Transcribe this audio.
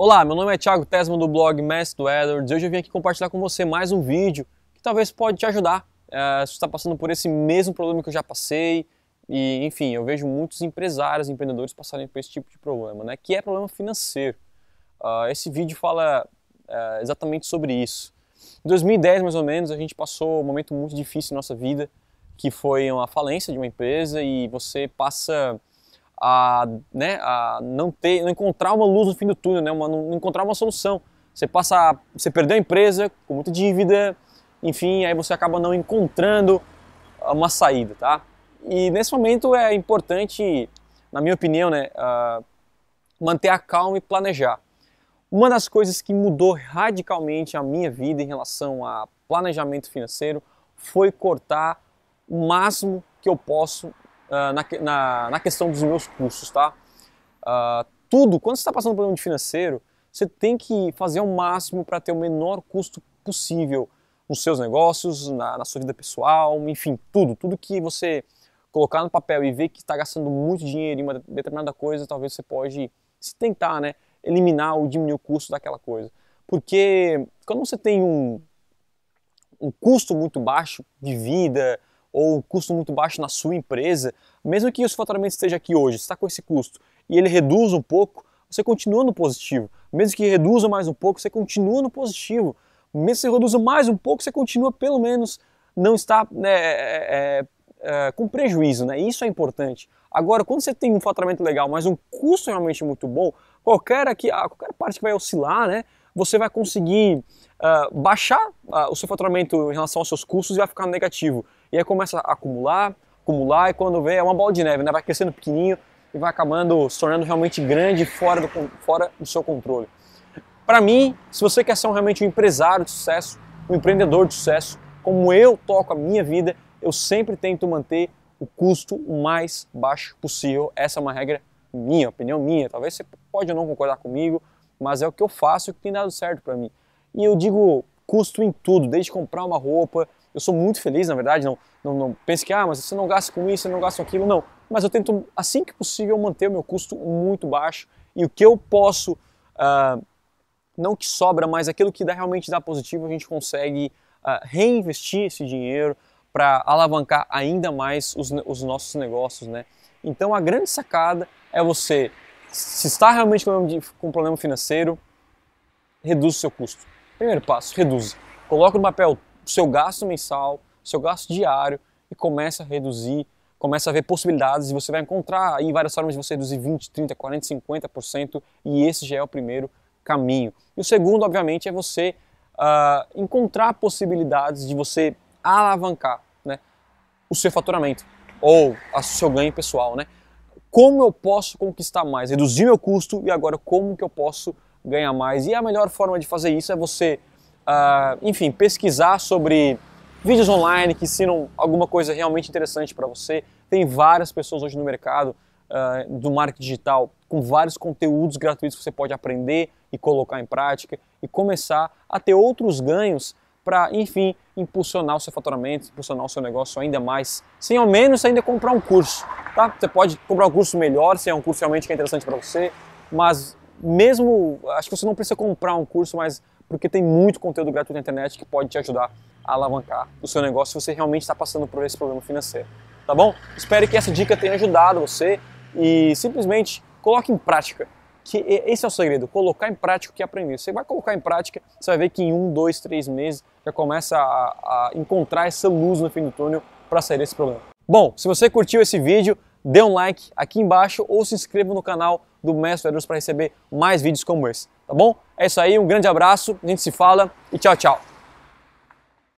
Olá, meu nome é Thiago Tesman do blog Master e Hoje eu vim aqui compartilhar com você mais um vídeo que talvez pode te ajudar é, se você está passando por esse mesmo problema que eu já passei. E, enfim, eu vejo muitos empresários, empreendedores passarem por esse tipo de problema, né? Que é problema financeiro. Uh, esse vídeo fala uh, exatamente sobre isso. Em 2010, mais ou menos, a gente passou um momento muito difícil na nossa vida, que foi uma falência de uma empresa e você passa a, né, a não ter, não encontrar uma luz no fim do túnel, né, uma, não encontrar uma solução. Você passa, você perdeu a empresa com muita dívida, enfim, aí você acaba não encontrando uma saída, tá? E nesse momento é importante, na minha opinião, né, uh, manter a calma e planejar. Uma das coisas que mudou radicalmente a minha vida em relação a planejamento financeiro foi cortar o máximo que eu posso uh, na, na, na, questão dos meus cursos, tá? Uh, tudo, quando você está passando por um problema financeiro, você tem que fazer o máximo para ter o menor custo possível nos seus negócios, na, na, sua vida pessoal, enfim, tudo. Tudo que você colocar no papel e ver que está gastando muito dinheiro em uma determinada coisa, talvez você pode se tentar, né, eliminar ou diminuir o custo daquela coisa. Porque quando você tem um, um custo muito baixo de vida, ou custo muito baixo na sua empresa, mesmo que o seu faturamento esteja aqui hoje, está com esse custo e ele reduz um pouco, você continua no positivo. Mesmo que reduza mais um pouco, você continua no positivo. Mesmo que você reduza mais um pouco, você continua pelo menos não está né, é, é, é, é com prejuízo, né? Isso é importante. Agora, quando você tem um faturamento legal, mas um custo realmente muito bom, qualquer aqui, qualquer parte que vai oscilar, né? você vai conseguir uh, baixar uh, o seu faturamento em relação aos seus custos e vai ficar negativo. E aí começa a acumular, acumular, e quando vê é uma bola de neve, né? vai crescendo pequenininho e vai acabando se tornando realmente grande fora do, fora do seu controle. Para mim, se você quer ser realmente um empresário de sucesso, um empreendedor de sucesso, como eu toco a minha vida, eu sempre tento manter o custo o mais baixo possível. Essa é uma regra minha, opinião minha. Talvez você pode não concordar comigo, mas é o que eu faço e que tem dado certo para mim. E eu digo custo em tudo, desde comprar uma roupa. Eu sou muito feliz, na verdade, não, não, não pense que, ah, mas você não gasta com isso, você não gasta com aquilo, não. Mas eu tento, assim que possível, manter o meu custo muito baixo e o que eu posso, uh, não que sobra, mas aquilo que dá, realmente dá positivo, a gente consegue uh, reinvestir esse dinheiro para alavancar ainda mais os, os nossos negócios, né? Então a grande sacada é você se está realmente com um problema financeiro, reduz o seu custo. Primeiro passo, reduza. Coloque no papel o seu gasto mensal, o seu gasto diário e começa a reduzir, começa a ver possibilidades e você vai encontrar aí várias formas de você reduzir 20, 30, 40, 50% e esse já é o primeiro caminho. E o segundo, obviamente, é você uh, encontrar possibilidades de você alavancar né, o seu faturamento ou o seu ganho pessoal, né? como eu posso conquistar mais, reduzir meu custo e agora como que eu posso ganhar mais. E a melhor forma de fazer isso é você, uh, enfim, pesquisar sobre vídeos online que ensinam alguma coisa realmente interessante para você. Tem várias pessoas hoje no mercado uh, do marketing digital com vários conteúdos gratuitos que você pode aprender e colocar em prática e começar a ter outros ganhos para, enfim, impulsionar o seu faturamento, impulsionar o seu negócio ainda mais, sem ao menos ainda comprar um curso. Tá? Você pode comprar um curso melhor, se é um curso realmente que é interessante para você, mas mesmo, acho que você não precisa comprar um curso, mas porque tem muito conteúdo gratuito na internet que pode te ajudar a alavancar o seu negócio se você realmente está passando por esse problema financeiro. Tá bom? Espero que essa dica tenha ajudado você e simplesmente coloque em prática. Que esse é o segredo, colocar em prática o que aprendeu. Você vai colocar em prática, você vai ver que em um, dois, três meses já começa a, a encontrar essa luz no fim do túnel para sair desse problema. Bom, se você curtiu esse vídeo, dê um like aqui embaixo ou se inscreva no canal do Mestre Edwards para receber mais vídeos como esse, tá bom? É isso aí, um grande abraço, a gente se fala e tchau, tchau!